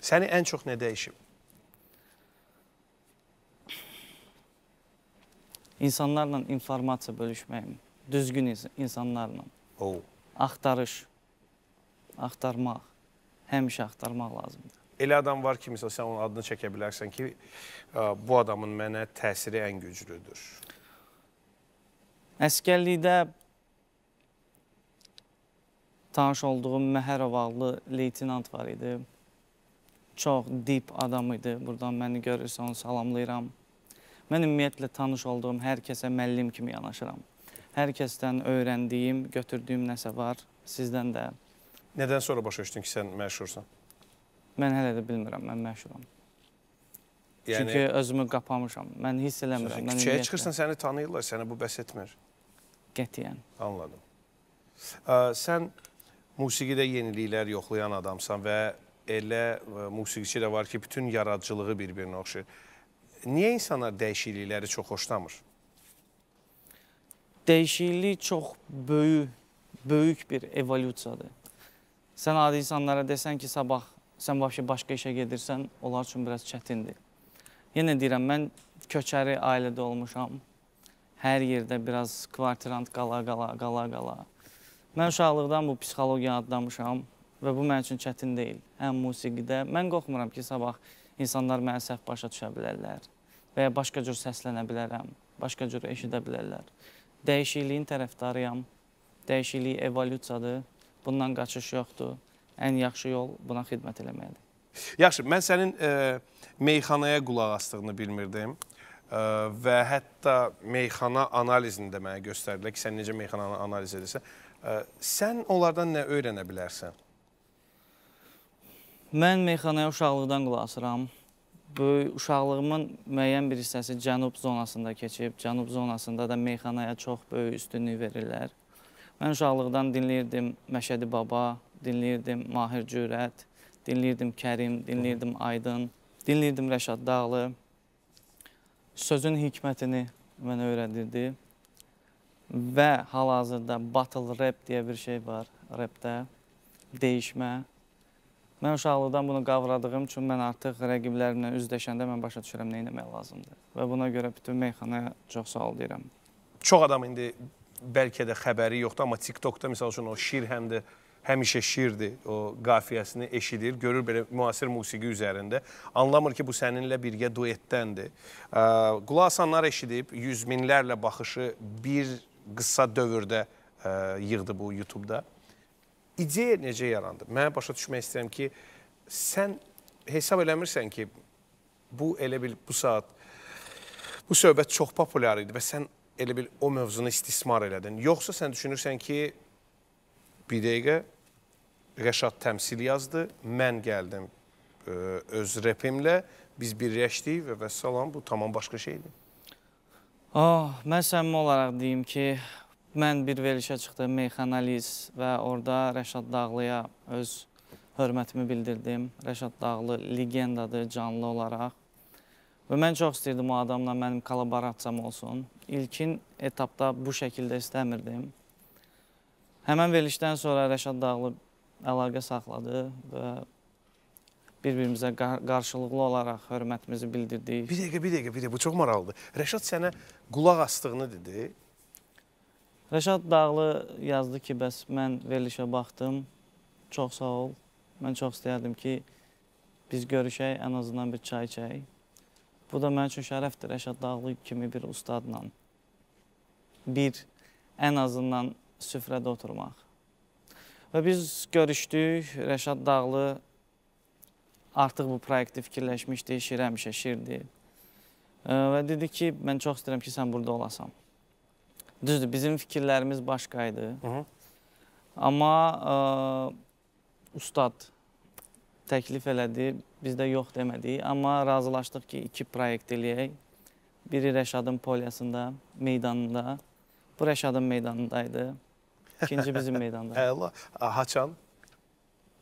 Səni ən çox nə dəyişib? İnsanlarla informasiya bölüşməyim, düzgün insanlarla. Oh. Axtarış, axtarmaq, həmişə axtarmaq lazımdır. Elə adam var ki, misal, sən onun adını çəkə bilərsən ki, bu adamın mənə təsiri ən güclüdür. Əskərlikdə tanış olduğum Məhərov adlı leytinant var idi çox dip adam idi. Buradan məni görürsə, onu salamlayıram. Mən ümumiyyətlə tanış olduğum hər kəsə müəllim kimi yanaşıram. Hər kəsdən öyrəndiyim, götürdüyüm nəsə var, sizdən də. Nədən sonra başa düşdün ki, sən məşhursan? Mən hələ də bilmirəm, mən məşhuram. Yəni, Çünki özümü qapamışam, mən hiss eləmirəm. Küçəyə ümumiyyətlə... çıxırsan, səni tanıyırlar, səni bu bəs etmir. Qətiyyən. Anladım. Ə, sən musiqidə yeniliklər yoxlayan adamsan və elə e, musiqiçi də var ki, bütün yaradıcılığı bir-birinə oxşayır. Niyə insanlar dəyişiklikləri çox xoşlamır? Dəyişiklik çox böyük, böyük bir evolyusiyadır. Sən adi insanlara desən ki, sabah sən vəbşə başqa işə gedirsən, onlar üçün biraz çətindir. Yenə deyirəm, mən köçəri ailədə olmuşam. Hər yerdə biraz kvartirant qala-qala, qala-qala. Mən uşaqlıqdan bu psixologiyaya adlamışam və bu mənim üçün çətin deyil. Həm musiqidə mən qorxmuram ki, sabah insanlar mənə səhv başa düşə bilərlər və ya başqa cür səslənə bilərəm, başqa cür eşidə bilərlər. Dəyişikliyin tərəfdarıyam. Dəyişiklik evolyusiyadır. Bundan qaçış yoxdur. Ən yaxşı yol buna xidmət eləməkdir. Yaxşı, mən sənin e, meyxanaya qulaq astığını bilmirdim e, və hətta meyxana analizini də mənə göstərdilər ki, sən necə meyxananı analiz edirsən. E, sən onlardan nə öyrənə bilərsən? Mən meyxanaya uşaqlıqdan qulaq asıram. Böyük uşaqlığımın müəyyən bir hissəsi cənub zonasında keçib. Cənub zonasında da meyxanaya çox böyük üstünlük verirlər. Mən uşaqlıqdan dinləyirdim Məşədi Baba, dinləyirdim Mahir Cürət, dinləyirdim Kərim, dinləyirdim Aydın, dinləyirdim Rəşad Dağlı. Sözün hikmətini mənə öyrədirdi. Və hal-hazırda battle rap deyə bir şey var rapdə. Dəyişmə, Mən uşaqlıqdan bunu qavradığım üçün mən artıq rəqiblərimlə üzləşəndə mən başa düşürəm nə etmək lazımdır. Və buna görə bütün meyxanaya çox sağ ol deyirəm. Çox adam indi bəlkə də xəbəri yoxdur, amma TikTokda məsəl üçün o şir həm də həmişə şirdir, o qafiyəsini eşidir, görür belə müasir musiqi üzərində. Anlamır ki, bu səninlə birgə duetdəndir. Qulaq asanlar eşidib, yüz minlərlə baxışı bir qısa dövrdə yığdı bu YouTube-da ideya necə yarandı? Mənə başa düşmək istəyirəm ki, sən hesab eləmirsən ki, bu elə bil bu saat bu söhbət çox populyar idi və sən elə bil o mövzunu istismar elədin. Yoxsa sən düşünürsən ki, bir dəqiqə Rəşad təmsil yazdı, mən gəldim e, öz repimlə, biz birləşdik və vəssalam, bu tamam başqa şeydir. Oh, mən səmimi olaraq deyim ki, Mən bir verilişə çıxdım, meyxanaliz və orada Rəşad Dağlıya öz hörmətimi bildirdim. Rəşad Dağlı legendadır canlı olaraq. Və mən çox istəyirdim o adamla mənim kolaboratsiyam olsun. İlkin etapda bu şəkildə istəmirdim. Həmən verilişdən sonra Rəşad Dağlı əlaqə saxladı və bir-birimizə qar qarşılıqlı olaraq hörmətimizi bildirdik. Bir dəqiqə, bir dəqiqə, bir dəqiqə, bu çox maraqlıdır. Rəşad sənə qulaq astığını dedi. Rəşad Dağlı yazdı ki, bəs mən verilişə baxdım, çox sağ ol. Mən çox istəyərdim ki, biz görüşək, ən azından bir çay içək. Bu da mənim üçün şərəfdir, Rəşad Dağlı kimi bir ustadla bir ən azından süfrədə oturmaq. Və biz görüşdük, Rəşad Dağlı artıq bu proyekti fikirləşmişdi, şirəmişə şirdi. Və dedi ki, mən çox istəyirəm ki, sən burada olasan. Düzdür, bizim fikirlərimiz başqa idi. Amma ə, e, ustad təklif elədi, biz də yox demədik. Amma razılaşdıq ki, iki proyekt eləyək. Biri Rəşadın polyasında, meydanında. Bu Rəşadın meydanındaydı. İkinci bizim meydanda. Əla. Hə, Haçan?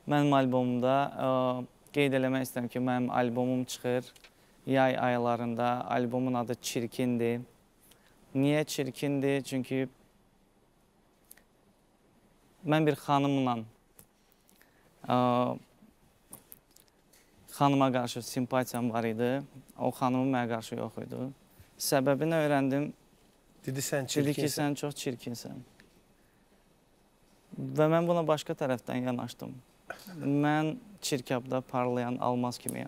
Mənim albomumda ə, e, qeyd eləmək istəyirəm ki, mənim albomum çıxır yay aylarında. Albomun adı Çirkindir. Niyə çirkindir? Çünki mən bir xanımla ə, xanıma qarşı simpatiyam var idi. O xanımın mənə qarşı yox idi. Səbəbini öyrəndim. Dedi sən çirkinsən. Dedi ki, sən çox çirkinsən. Və mən buna başqa tərəfdən yanaşdım. Mən çirkabda parlayan almaz kimiyəm.